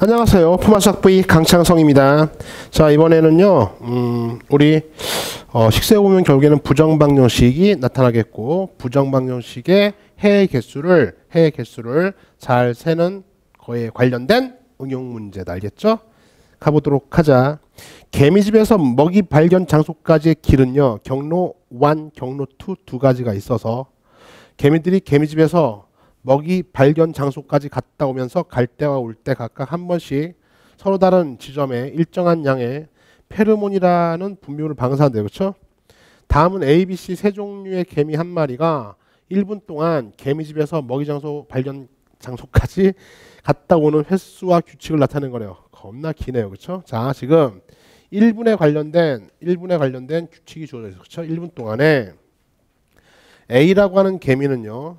안녕하세요. 포마삭부의 강창성입니다. 자, 이번에는요, 음, 우리, 어, 식세 보면 결국에는 부정방정식이 나타나겠고, 부정방정식의 해의 개수를, 해의 개수를 잘 세는 거에 관련된 응용 문제다. 알겠죠? 가보도록 하자. 개미집에서 먹이 발견 장소까지의 길은요, 경로 1, 경로 2 두 가지가 있어서, 개미들이 개미집에서 먹이 발견 장소까지 갔다 오면서 갈 때와 올 때 각각 한 번씩 서로 다른 지점에 일정한 양의 페르몬이라는 분비물을 방사한대요. 그렇죠? 다음은 A, B, C 세 종류의 개미 한 마리가 1분 동안 개미집에서 먹이 장소 발견 장소까지 갔다 오는 횟수와 규칙을 나타낸 거래요. 겁나 기네요. 그렇죠? 자, 지금 1분에 관련된 1분에 관련된 규칙이 주어져 있어요. 그렇죠? 1분 동안에 A라고 하는 개미는요.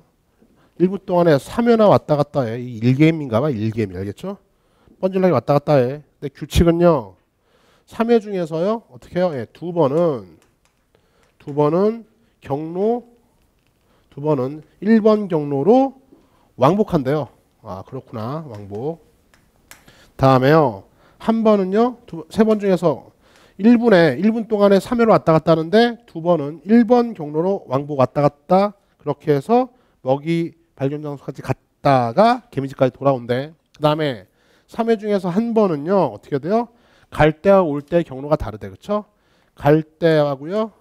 1분 동안에 3회나 왔다 갔다 해. 1게임인가 봐. 1게임 알겠죠? 번질나게 왔다 갔다 해. 근데 규칙은요. 3회 중에서요. 어떻게 해요? 예, 두 번은 두 번은 경로 두 번은 1번 경로로 왕복한대요. 아, 그렇구나. 왕복. 다음에요. 한 번은요. 세 번 중에서 1분에 1분 동안에 3회로 왔다 갔다 하는데 두 번은 1번 경로로 왕복 왔다 갔다 그렇게 해서 먹이 발견 장소까지 갔다가 개미집까지 돌아온대. 그 다음에 3회 중에서 한 번은요. 어떻게 돼요? 갈 때와 올때 경로가 다르대. 그렇죠? 갈 때하고요.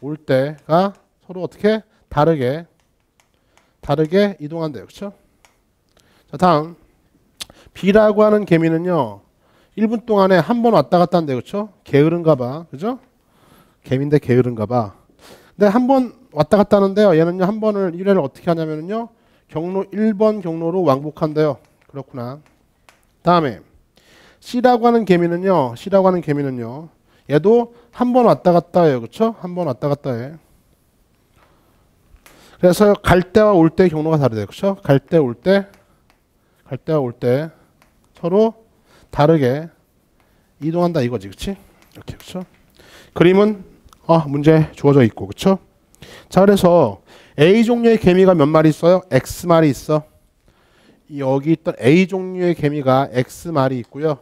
올 때가 서로 어떻게 다르게 다르게 이동한대요. 그렇죠? 자, 다음. B라고 하는 개미는요. 1분 동안에 한 번 왔다 갔다 한대요. 그렇죠? 게으른가 봐. 그죠? 개미인데 게으른가 봐. 근데 한번 왔다 갔다 하는데요. 얘는요. 한 번을 1회를 어떻게 하냐면요. 경로 1번 경로로 왕복한대요. 그렇구나. 다음에 C라고 하는 개미는요. C라고 하는 개미는요. 얘도 한 번 왔다 갔다 해요. 그렇죠? 한 번 왔다 갔다 해. 그래서 갈 때와 올 때 경로가 다르대요. 그렇죠? 갈 때, 올 때, 갈 때와 올 때 서로 다르게 이동한다 이거지. 그렇지? 이렇게 그렇죠? 그림은 어, 문제 주어져 있고. 그렇죠? 자, 그래서 A 종류의 개미가 몇 마리 있어요? X 마리 있어. 여기 있던 A 종류의 개미가 X 마리 있고요.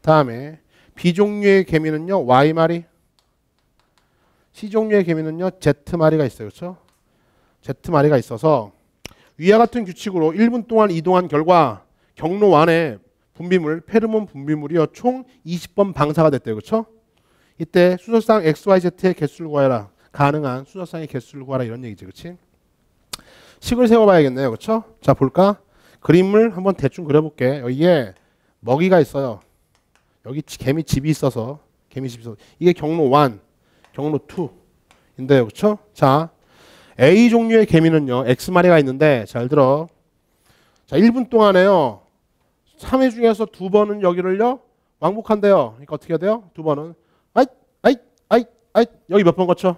다음에 B 종류의 개미는요, Y 마리. C 종류의 개미는요, Z 마리가 있어요. 그렇죠? Z 마리가 있어서 위와 같은 규칙으로 1분 동안 이동한 결과 경로 안에 분비물, 페르몬 분비물이요. 총 20번 방사가 됐대요. 그렇죠? 이때 수소상 XYZ의 개수를 구하라. 가능한 순서상의 개수를 구하라 이런 얘기지 그치 식을 세워봐야겠네요 그쵸자 볼까? 그림을 한번 대충 그려볼게 여기에 먹이가 있어요 여기 개미 집이 있어서 개미 집이 있어서 이게 경로 1 경로 2인데요 그쵸자 A 종류의 개미는요 X마리가 있는데 잘 들어 자 1분 동안에요 3회 중에서 두 번은 여기를요 왕복한대요 그러니까 어떻게 해야 돼요? 두 번은 아잇 아잇 아잇 아잇 여기 몇 번 거쳐?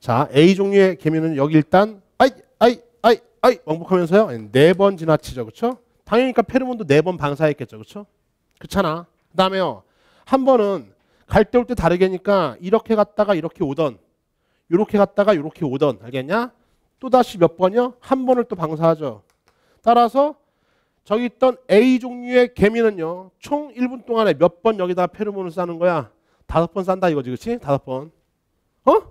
자, A 종류의 개미는 여기 일단 아이 아이 아이 아이 왕복하면서요. 네 번 지나치죠. 그렇죠? 당연히니까 페르몬도 네 번 방사했겠죠. 그렇죠? 그렇잖아. 그다음에요. 한 번은 갈 때 올 때 다르게니까 이렇게 갔다가 이렇게 오던 이렇게 갔다가 이렇게 오던 알겠냐? 또 다시 몇 번이요? 한 번을 또 방사하죠. 따라서 저기 있던 A 종류의 개미는요. 총 1분 동안에 몇 번 여기다 페르몬을 싸는 거야? 다섯 번 싼다 이거지. 그렇지? 다섯 번. 어?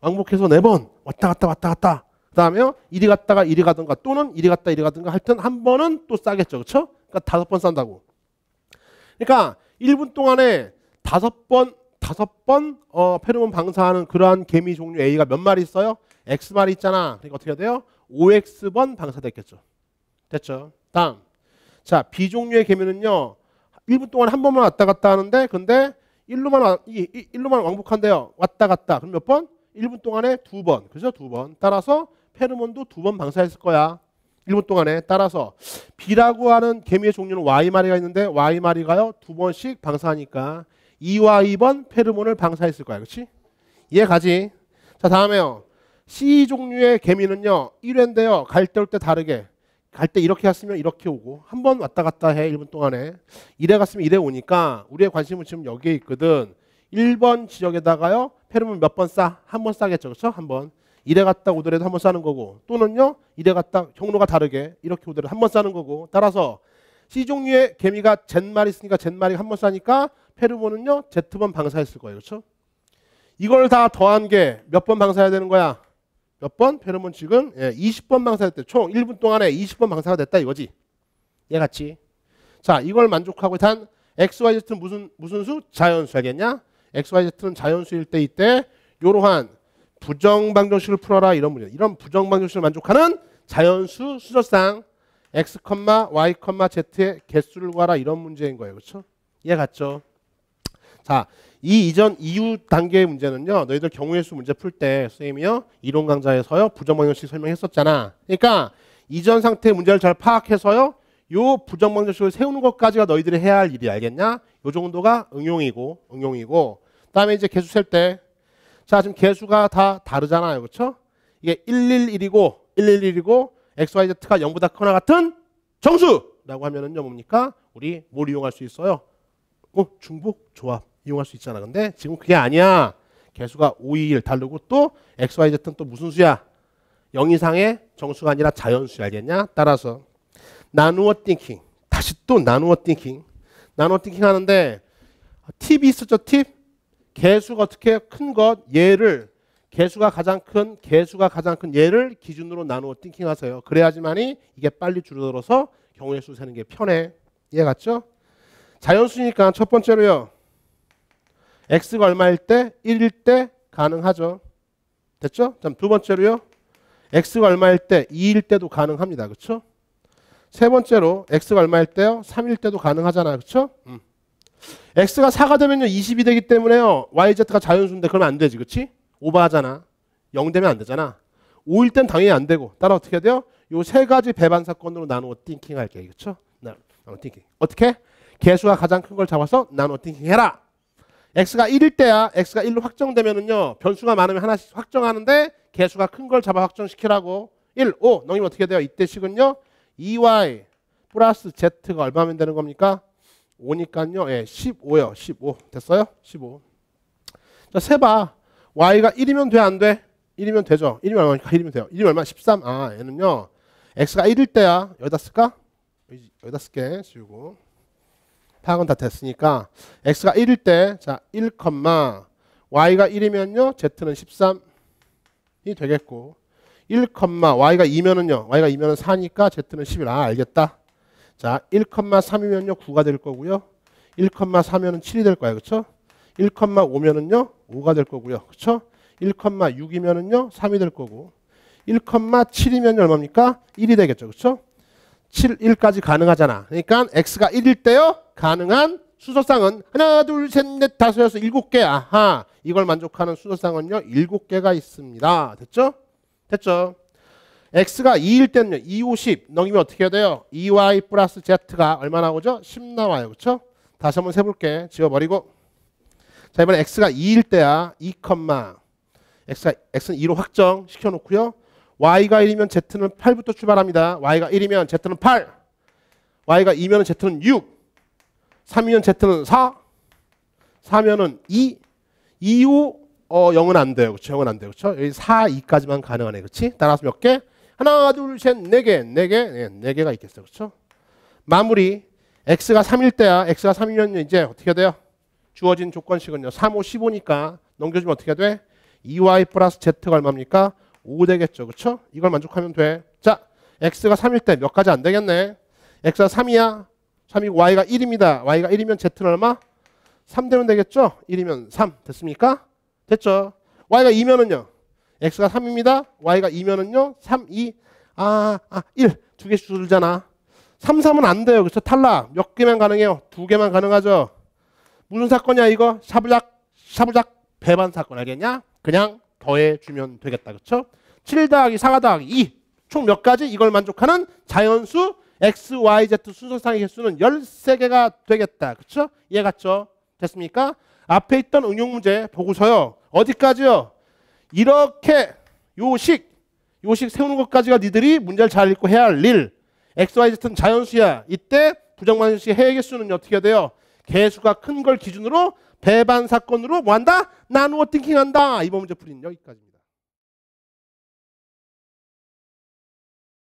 왕복해서 네 번 왔다 갔다 왔다 갔다. 그다음에 어? 이리 갔다가 이리 가든가 또는 이리 갔다 이리 가든가 하여튼 한 번은 또 싸겠죠. 그쵸 그러니까 다섯 번 싼다고. 그러니까 1분 동안에 다섯 번 다섯 번 어, 페르몬 방사하는 그러한 개미 종류 A가 몇 마리 있어요? X 마리 있잖아. 그러니까 어떻게 해야 돼요? 5X번 방사됐겠죠. 됐죠? 다음. 자, B 종류의 개미는요. 1분 동안 한 번만 왔다 갔다 하는데 근데 일로만 와, 이, 일로만 왕복한대요. 왔다 갔다. 그럼 몇 번? 1분 동안에 두 번, 그래서두 번. 따라서 페르몬도 두 번 방사했을 거야. 1분 동안에 따라서 B라고 하는 개미의 종류는 Y마리가 있는데 Y마리가요 두 번씩 방사하니까 2와 2번 페르몬을 방사했을 거야 그렇지? 이해가지? 자 다음에요 C 종류의 개미는요 1회인데요 갈 때 올 때 다르게 갈 때 이렇게 갔으면 이렇게 오고 한 번 왔다 갔다 해 1분 동안에 이래 갔으면 이래 오니까 우리의 관심은 지금 여기에 있거든 1번 지역에다가요. 페르몬몇 번 싸? 한 번 싸겠죠. 그렇죠? 한 번. 이래 갔다 오더라도 한 번 싸는 거고 또는요. 이래 갔다 경로가 다르게 이렇게 오더라도 한 번 싸는 거고 따라서 C종류의 개미가 젠말이 있으니까 젠말이 한번 싸니까 페르몬은요. Z번 방사했을 거예요. 그렇죠? 이걸 다 더한 게 몇 번 방사해야 되는 거야? 몇 번? 페르몬 지금 예, 20번 방사했대. 총 1분 동안에 20번 방사가 됐다 이거지. 얘 같이. 자, 이걸 만족하고 단 XYZ 무슨 무슨 수? 자연수 알겠냐? XYZ는 자연수일 때 이때 이러한 부정방정식을 풀어라 이런 문제. 이런 부정방정식을 만족하는 자연수 순서상 x, y, z의 개수를 구하라 이런 문제인 거예요. 그렇죠? 이해 갔죠? 자, 이 이전 이후 단계의 문제는요. 너희들 경우의 수 문제 풀 때 선생님이요. 이론 강좌에서요. 부정방정식 설명했었잖아. 그러니까 이전 상태의 문제를 잘 파악해서요. 요 부정방정식을 세우는 것까지가 너희들이 해야 할 일이 알겠냐? 요 정도가 응용이고 응용이고 그다음에 이제 개수 셀 때 자, 지금 개수가 다 다르잖아요. 그렇죠? 이게 111이고 111이고 XYZ가 0보다 크거나 같은 정수라고 하면은요 뭡니까? 우리 뭘 이용할 수 있어요? 어, 중복 조합 이용할 수 있잖아. 근데 지금 그게 아니야. 개수가 5, 2, 1 다르고 또 XYZ는 또 무슨 수야? 0 이상의 정수가 아니라 자연수야 알겠냐? 따라서 나누어 띵킹. 다시 또 나누어 띵킹. 나누어 띵킹 하는데 팁이 있었죠, 팁? 개수가 어떻게 큰 것, 얘를 개수가 가장 큰, 개수가 가장 큰 얘를 기준으로 나누어 띵킹 하세요. 그래야지만이 이게 빨리 줄어들어서 경우의 수 세는 게 편해. 이해 갔죠? 자연수니까 첫 번째로요. x가 얼마일 때? 1일 때 가능하죠. 됐죠? 두 번째로요. x가 얼마일 때? 2일 때도 가능합니다. 그렇죠? 세 번째로 x가 얼마일 때요? 3일 때도 가능하잖아요. 그렇죠? 음. x가 4가 되면요. 20이 되기 때문에요. yz가 자연수인데 그러면 안 되지. 그렇지? 오버하잖아. 0 되면 안 되잖아. 5일 땐 당연히 안 되고 따라 어떻게 해야 돼요? 요 세 가지 배반 사건으로 나누어 띵킹 할게. 요 그렇죠? 나누어 띵킹. 어떻게? 개수가 가장 큰 걸 잡아서 나누어 띵킹 해라. x가 1일 때야 x가 1로 확정되면은요. 변수가 많으면 하나씩 확정하는데 개수가 큰 걸 잡아 확정시키라고. 1, 5 넘기면 어떻게 돼요? 이때식은요. 2y 플러스 z가 얼마면 되는 겁니까? 5니까요. 예, 15요. 15. 됐어요? 15. 자, 세봐. y가 1이면 돼, 안 돼? 1이면 되죠. 1이면 얼마니까 1이면 돼요. 1이면 얼마? 13. 아, 얘는요. x가 1일 때야. 여기다 쓸까? 여기다 쓸게. 지우고. 파악은 다 됐으니까 x가 1일 때, 자, 1, y가 1이면요. z는 13이 되겠고 1, y가 2면은요. y가 2면은 4니까 z는 10이라 아, 알겠다. 자, 1,3이면요. 9가 될 거고요. 1 3면은 7이 될 거야. 그렇죠? 1,5면은요. 5가 될 거고요. 그렇죠? 1,6이면은요. 3이 될 거고. 1,7이면 얼마입니까? 1이 되겠죠. 그렇죠? 7, 1까지 가능하잖아. 그러니까 x가 1일 때요. 가능한 수소쌍은 하나, 둘, 셋, 넷, 다섯, 여섯, 일곱 개. 아하. 이걸 만족하는 수소쌍은요. 일곱 개가 있습니다. 됐죠? 됐죠? x가 2일 때는요. 2, 50 넘기면 어떻게 해야 돼요? 2y 플러스 z가 얼마 나오죠? 10 나와요. 그렇죠? 다시 한번 세볼게. 지워버리고 자 이번에 x가 2일 때야. 2, x가, x는 2로 확정시켜놓고요. y가 1이면 z는 8부터 출발합니다. y가 1이면 z는 8 y가 2면 z는 6 3이면 z는 4 4면2 2, 5어 0은 안 돼요. 그렇죠? 0은 안 돼요. 그렇죠? 여기 4, 2까지만 가능하네. 그렇지? 따라서 몇 개? 하나, 둘, 셋, 네 개, 네 개, 네, 네 개가 있겠어요. 그렇죠? 마무리 x가 3일 때야. x가 3이면 이제 어떻게 돼요? 주어진 조건식은요. 3, 5, 15니까 넘겨주면 어떻게 돼? 2y 플러스 z가 얼마입니까? 5 되겠죠. 그렇죠? 이걸 만족하면 돼. 자, x가 3일 때 몇 가지 안 되겠네. x가 3이야. 3이고 y가 1입니다. y가 1이면 z는 얼마? 3 되면 되겠죠? 1이면 3 됐습니까? 됐죠? y가 2면은요. x가 3입니다. y가 2면은요. 3, 2, 아, 아 1. 두 개씩 줄잖아. 3, 3은 안 돼요. 그렇죠? 탈락. 몇 개만 가능해요? 두 개만 가능하죠. 무슨 사건이야 이거? 샤블락, 샤블락 배반 사건 알겠냐? 그냥 더해주면 되겠다. 그렇죠? 7 더하기 4 더하기 2. 총 몇 가지? 이걸 만족하는 자연수 x, y, z 순서상의 개수는 13개가 되겠다. 그렇죠? 이해 갔죠? 됐습니까? 앞에 있던 응용 문제 보고서요. 어디까지요? 이렇게 요식, 요식 세우는 것까지가 니들이 문제를 잘 읽고 해야 할 일. XYZ는 자연수야. 이때 부정관수의 해외개수는 어떻게 돼요? 개수가 큰 걸 기준으로 배반 사건으로 뭐 한다? 나누어 띵킹한다. 이번 문제 풀이는 여기까지.